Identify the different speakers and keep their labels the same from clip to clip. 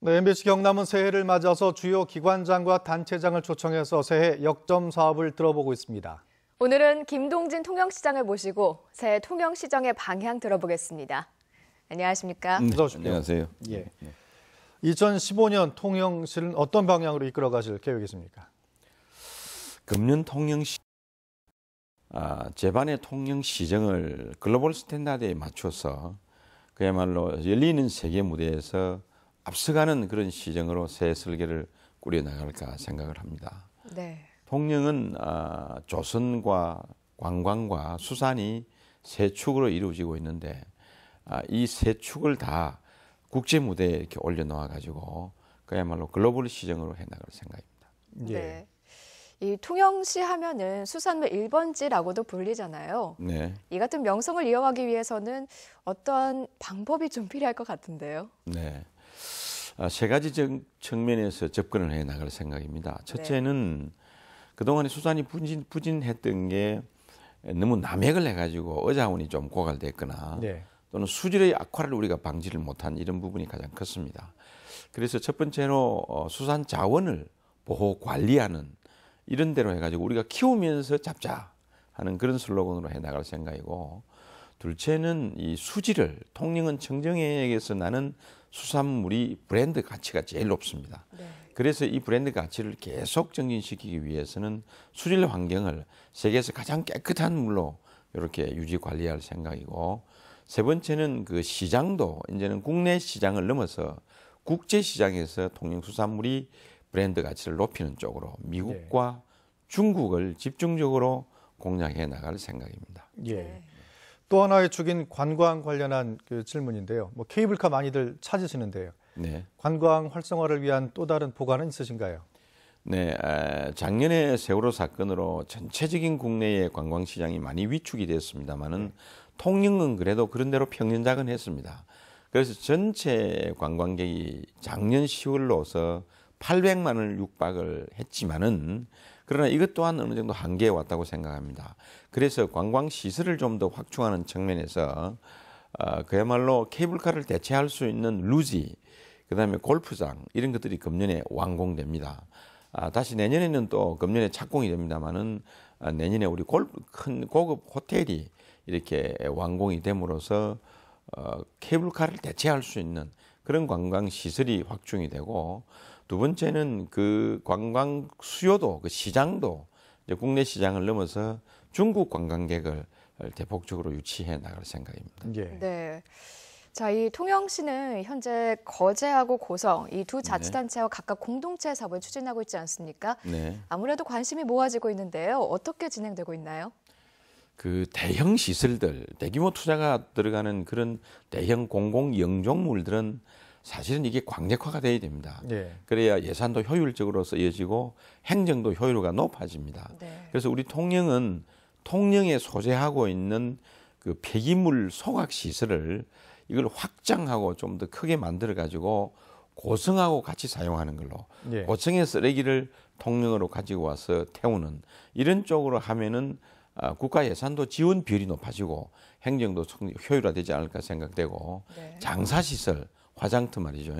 Speaker 1: 네, MBC 경남은 새해를 맞아서 주요 기관장과 단체장을 초청해서 새해 역점 사업을 들어보고 있습니다. 오늘은 김동진 통영시장을 모시고 새해 통영시장의 방향 들어보겠습니다. 안녕하십니까? 음, 안녕하세요. 예. 2015년 예. 통영시는 어떤 방향으로 이끌어 가실 계획이십니까? 금년 통영시 아, 재반의 통영시정을 글로벌 스탠다드에 맞춰서 그야말로 열리는 세계 무대에서 앞서가는 그런 시정으로 새 설계를 꾸려나갈까 생각을 합니다. 네. 통영은 아, 조선과 관광과 수산이 세 축으로 이루어지고 있는데 아, 이세 축을 다 국제 무대에 이렇게 올려놓아 가지고 그야말로 글로벌 시정으로 해나갈 생각입니다. 예. 네. 이 통영시 하면은 수산물 일번지라고도 불리잖아요. 네. 이 같은 명성을 이어가기 위해서는 어떤 방법이 좀 필요할 것 같은데요. 네. 아, 세 가지 측면에서 접근을 해 나갈 생각입니다. 네. 첫째는 그동안에 수산이 부진, 부진했던 게 너무 남핵을 해가지고 의자원이좀 고갈됐거나 네. 또는 수질의 악화를 우리가 방지를 못한 이런 부분이 가장 컸습니다. 그래서 첫 번째로 어, 수산 자원을 보호 관리하는 이런 대로 해가지고 우리가 키우면서 잡자 하는 그런 슬로건으로 해나갈 생각이고 둘째는 이 수지를 통영은 청정해역에서 나는 수산물이 브랜드 가치가 제일 높습니다. 네. 그래서 이 브랜드 가치를 계속 정진시키기 위해서는 수질 환경을 세계에서 가장 깨끗한 물로 이렇게 유지 관리할 생각이고 세 번째는 그 시장도 이제는 국내 시장을 넘어서 국제 시장에서 통영 수산물이 브랜드 가치를 높이는 쪽으로 미국과 네. 중국을 집중적으로 공략해 나갈 생각입니다. 예. 네. 또 하나의 축인 관광 관련한 그 질문인데요. 뭐 케이블카 많이들 찾으시는데요. 네. 관광 활성화를 위한 또 다른 보관은 있으신가요? 네, 아, 작년에 세월호 사건으로 전체적인 국내의 관광 시장이 많이 위축이 되었습니다만은 네. 통영은 그래도 그런 대로 평균작은 했습니다. 그래서 전체 관광객이 작년 10월로서 800만을 육박을 했지만은 그러나 이것 또한 어느 정도 한계에 왔다고 생각합니다. 그래서 관광 시설을 좀 더 확충하는 측면에서 어, 그야말로 케이블카를 대체할 수 있는 루지, 그다음에 골프장 이런 것들이 금년에 완공됩니다. 아, 다시 내년에는 또 금년에 착공이 됩니다만은 아, 내년에 우리 골, 큰 고급 호텔이 이렇게 완공이 됨으로써 어, 케이블카를 대체할 수 있는 그런 관광 시설이 확충이 되고 두 번째는 그 관광 수요도 그 시장도 국내 시장을 넘어서 중국 관광객을 대폭적으로 유치해 나갈 생각입니다. 예. 네. 자, 이 통영시는 현재 거제하고 고성 이두 네. 자치단체와 네. 각각 공동체 사업을 추진하고 있지 않습니까? 네. 아무래도 관심이 모아지고 있는데요. 어떻게 진행되고 있나요? 그 대형 시설들, 대규모 투자가 들어가는 그런 대형 공공 영종물들은 사실은 이게 광역화가 돼야 됩니다. 네. 그래야 예산도 효율적으로 쓰여지고 행정도 효율가 화 높아집니다. 네. 그래서 우리 통영은 통영에 소재하고 있는 그 폐기물 소각 시설을 이걸 확장하고 좀 더 크게 만들어 가지고 고성하고 같이 사용하는 걸로 네. 고층의 쓰레기를 통영으로 가지고 와서 태우는 이런 쪽으로 하면은 아, 국가 예산도 지원 비율이 높아지고 행정도 효율화되지 않을까 생각되고 네. 장사 시설 화장터 말이죠.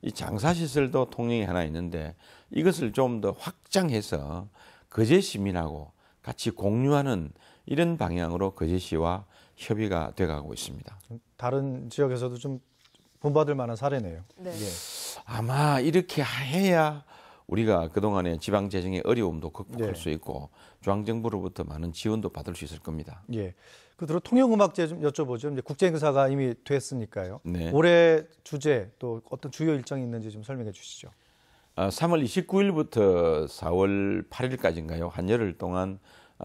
Speaker 1: 이 장사 시설도 통영에 하나 있는데 이것을 좀 더 확장해서 거제 시민하고 같이 공유하는 이런 방향으로 거제시와 협의가 돼가고 있습니다. 다른 지역에서도 좀 본받을 만한 사례네요. 네. 예. 아마 이렇게 해야 우리가 그동안에 지방 재정의 어려움도 극복할 예. 수 있고 중앙 정부로부터 많은 지원도 받을 수 있을 겁니다. 예. 그대로 통영 음악제 좀 여쭤보죠. 이제 국제 행사가 이미 됐으니까요. 네. 올해 주제 또 어떤 주요 일정이 있는지 좀 설명해 주시죠. 3월 아, 29일부터 4월 8일까지인가요? 한열흘 동안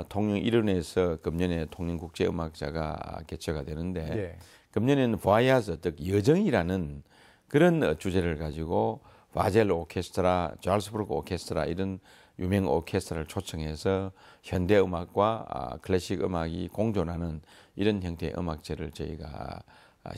Speaker 1: 통영 일원에서 금년에 통영 국제 음악제가 개최가 되는데 예. 금년에는 보아야즈 즉 여정이라는 그런 주제를 가지고 와젤 오케스트라, 잘스부르크 오케스트라 이런 유명 오케스트라를 초청해서 현대 음악과 아, 클래식 음악이 공존하는 이런 형태의 음악제를 저희가 아,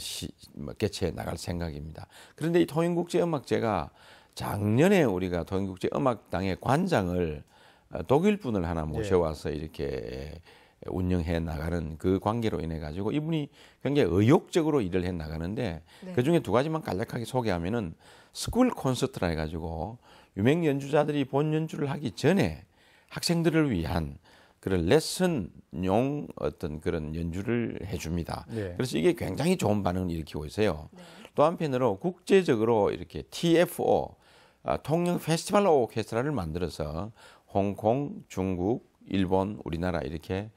Speaker 1: 뭐 개최해 나갈 생각입니다. 그런데 이 통일국제 음악제가 작년에 우리가 통일국제 음악당의 관장을 어, 독일 분을 하나 네. 모셔와서 이렇게 운영해 나가는 그 관계로 인해 가지고 이분이 굉장히 의욕적으로 일을 해 나가는데 네. 그 중에 두 가지만 간략하게 소개하면은 스쿨 콘서트라 해가지고 유명 연주자들이 본 연주를 하기 전에 학생들을 위한 그런 레슨용 어떤 그런 연주를 해줍니다. 네. 그래서 이게 굉장히 좋은 반응을 일으키고 있어요. 네. 또 한편으로 국제적으로 이렇게 TFO 아, 통영 페스티벌 오케스트라를 만들어서 홍콩, 중국, 일본, 우리나라 이렇게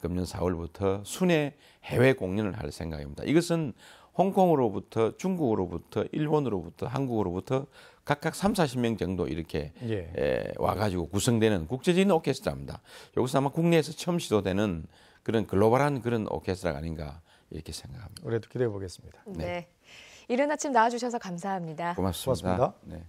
Speaker 1: 금년 4월부터 순회 해외 공연을 할 생각입니다. 이것은 홍콩으로부터 중국으로부터 일본으로부터 한국으로부터 각각 3, 40명 정도 이렇게 예. 에, 와가지고 구성되는 국제적인 오케스트라입니다. 여기서 아마 국내에서 처음 시도되는 그런 글로벌한 그런 오케스트라가 아닌가 이렇게 생각합니다. 올해도 기대해 보겠습니다. 네. 네. 이른 아침 나와주셔서 감사합니다. 고맙습니다. 고맙습니다. 네.